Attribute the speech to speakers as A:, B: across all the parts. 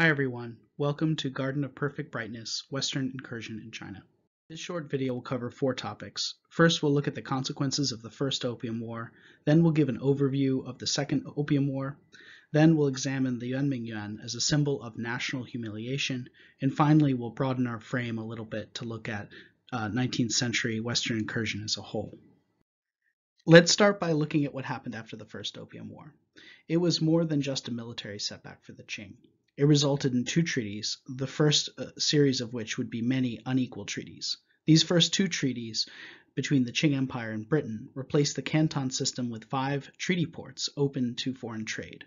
A: Hi everyone, welcome to Garden of Perfect Brightness, Western Incursion in China. This short video will cover four topics. First, we'll look at the consequences of the First Opium War, then we'll give an overview of the Second Opium War, then we'll examine the Yuanmingyuan as a symbol of national humiliation, and finally we'll broaden our frame a little bit to look at uh, 19th century Western incursion as a whole. Let's start by looking at what happened after the First Opium War. It was more than just a military setback for the Qing. It resulted in two treaties, the first uh, series of which would be many unequal treaties. These first two treaties between the Qing Empire and Britain replaced the Canton system with five treaty ports open to foreign trade.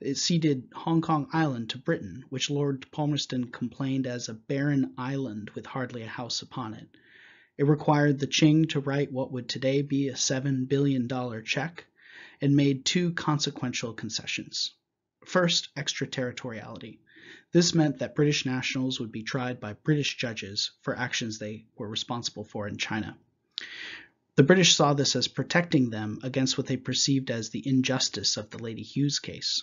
A: It ceded Hong Kong Island to Britain, which Lord Palmerston complained as a barren island with hardly a house upon it. It required the Qing to write what would today be a $7 billion check and made two consequential concessions. First, extraterritoriality. This meant that British nationals would be tried by British judges for actions they were responsible for in China. The British saw this as protecting them against what they perceived as the injustice of the Lady Hughes case.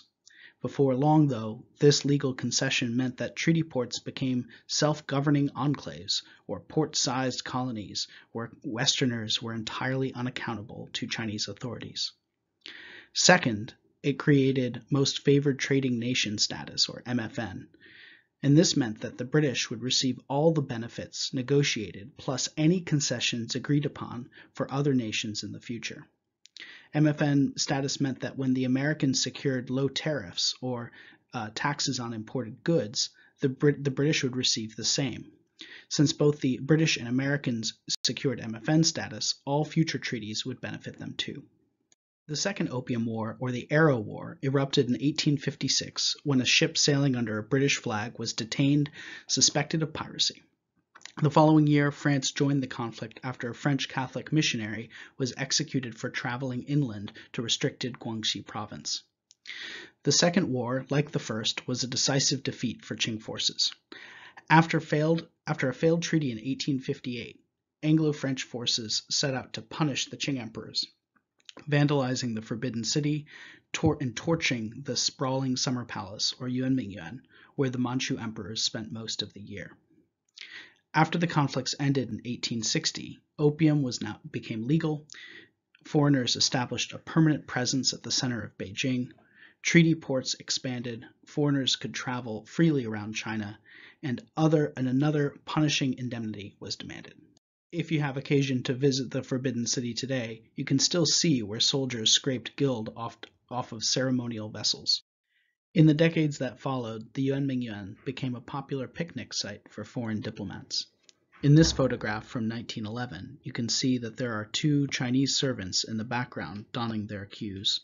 A: Before long, though, this legal concession meant that treaty ports became self governing enclaves or port sized colonies where Westerners were entirely unaccountable to Chinese authorities. Second, it created Most Favored Trading Nation status, or MFN, and this meant that the British would receive all the benefits negotiated plus any concessions agreed upon for other nations in the future. MFN status meant that when the Americans secured low tariffs or uh, taxes on imported goods, the, Brit- the British would receive the same. Since both the British and Americans secured MFN status, all future treaties would benefit them too. The Second Opium War, or the Arrow War, erupted in 1856 when a ship sailing under a British flag was detained suspected of piracy. The following year, France joined the conflict after a French Catholic missionary was executed for traveling inland to restricted Guangxi province. The Second War, like the first, was a decisive defeat for Qing forces. After, failed, after a failed treaty in 1858, Anglo French forces set out to punish the Qing emperors vandalizing the Forbidden City, tor- and torching the sprawling Summer Palace, or Yuanmingyuan, where the Manchu emperors spent most of the year. After the conflicts ended in 1860, opium was now became legal. Foreigners established a permanent presence at the center of Beijing. Treaty ports expanded, foreigners could travel freely around China, and other and another punishing indemnity was demanded if you have occasion to visit the Forbidden City today, you can still see where soldiers scraped guild off, off of ceremonial vessels. In the decades that followed, the Yuanmingyuan became a popular picnic site for foreign diplomats. In this photograph from 1911, you can see that there are two Chinese servants in the background donning their cues.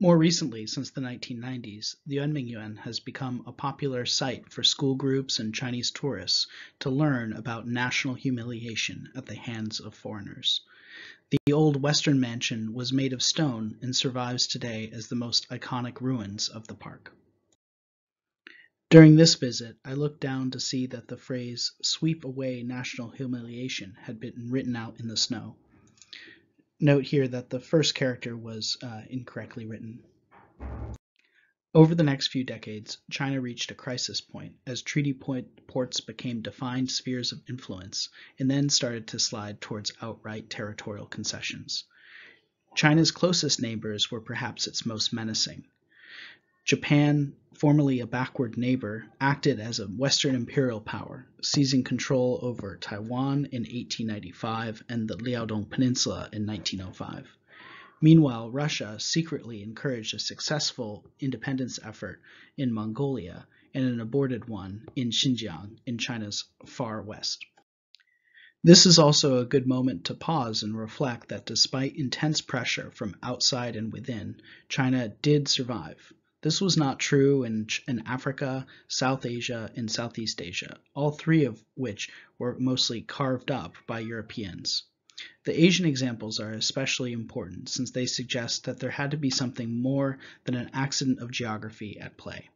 A: More recently, since the 1990s, the Yuan has become a popular site for school groups and Chinese tourists to learn about national humiliation at the hands of foreigners. The old Western mansion was made of stone and survives today as the most iconic ruins of the park. During this visit, I looked down to see that the phrase sweep away national humiliation had been written out in the snow note here that the first character was uh, incorrectly written. Over the next few decades, China reached a crisis point as treaty point ports became defined spheres of influence and then started to slide towards outright territorial concessions. China's closest neighbors were perhaps its most menacing. Japan, formerly a backward neighbor, acted as a Western imperial power, seizing control over Taiwan in 1895 and the Liaodong Peninsula in 1905. Meanwhile, Russia secretly encouraged a successful independence effort in Mongolia and an aborted one in Xinjiang in China's far west. This is also a good moment to pause and reflect that despite intense pressure from outside and within, China did survive this was not true in, in Africa, South Asia, and Southeast Asia, all three of which were mostly carved up by Europeans. The Asian examples are especially important since they suggest that there had to be something more than an accident of geography at play.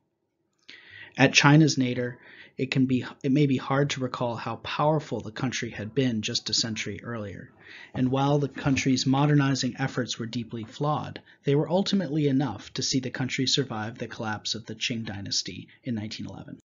A: At China's nadir, it can be it may be hard to recall how powerful the country had been just a century earlier. And while the country's modernizing efforts were deeply flawed, they were ultimately enough to see the country survive the collapse of the Qing dynasty in 1911.